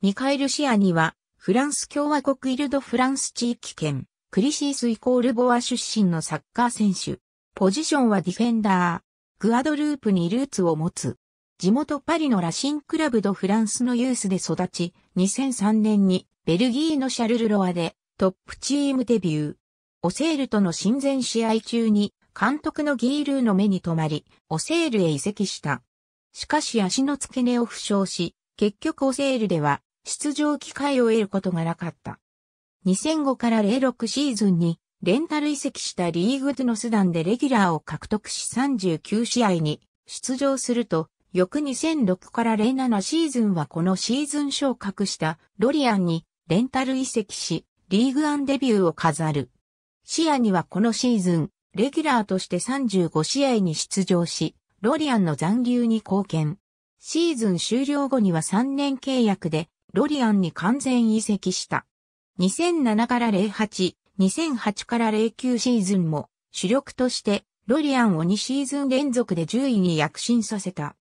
ミカエルシアには、フランス共和国イルド・フランス地域圏、クリシースイコールボア出身のサッカー選手。ポジションはディフェンダー。グアドループにルーツを持つ。地元パリのラシンクラブド・フランスのユースで育ち、2003年にベルギーのシャルルロアでトップチームデビュー。オセールとの親善試合中に監督のギールーの目に留まり、オセールへ移籍した。しかし足の付け根を負傷し、結局オセールでは出場機会を得ることがなかった。2005から06シーズンにレンタル移籍したリーグでのスダンでレギュラーを獲得し39試合に出場すると、翌2006から07シーズンはこのシーズン昇格したロリアンにレンタル移籍し、リーグアンデビューを飾る。視野にはこのシーズン、レギュラーとして35試合に出場し、ロリアンの残留に貢献。シーズン終了後には3年契約でロリアンに完全移籍した。2007から08、2008から09シーズンも主力としてロリアンを2シーズン連続で10位に躍進させた。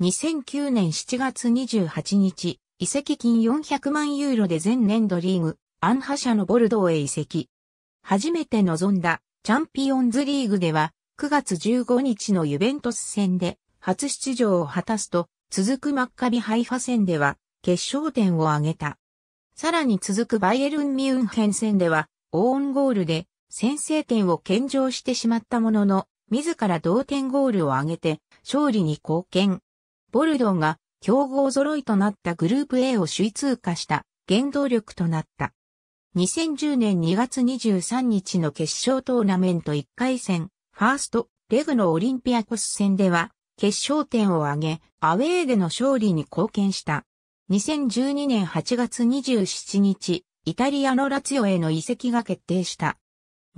2009年7月28日、移籍金400万ユーロで前年度リーグ、アンハ社のボルドーへ移籍。初めて臨んだチャンピオンズリーグでは9月15日のユベントス戦で初出場を果たすと、続くマッカビハイファ戦では決勝点を挙げた。さらに続くバイエルン・ミュンヘン戦では、オーンゴールで先制点を献上してしまったものの、自ら同点ゴールを挙げて、勝利に貢献。ボルドーが強豪揃いとなったグループ A を首位通過した原動力となった。2010年2月23日の決勝トーナメント1回戦、ファースト、レグのオリンピアコス戦では、決勝点を挙げ、アウェーでの勝利に貢献した。2012年8月27日、イタリアのラツヨへの移籍が決定した。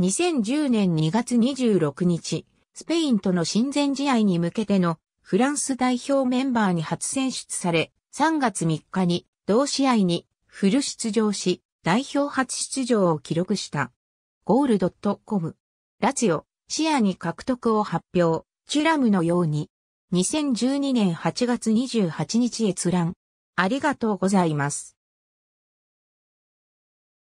2010年2月26日、スペインとの親善試合に向けてのフランス代表メンバーに初選出され、3月3日に同試合にフル出場し、代表初出場を記録した。ゴールドットコム。ラツヨ、視野に獲得を発表、チュラムのように。2012年8月28日閲覧。ありがとうございます。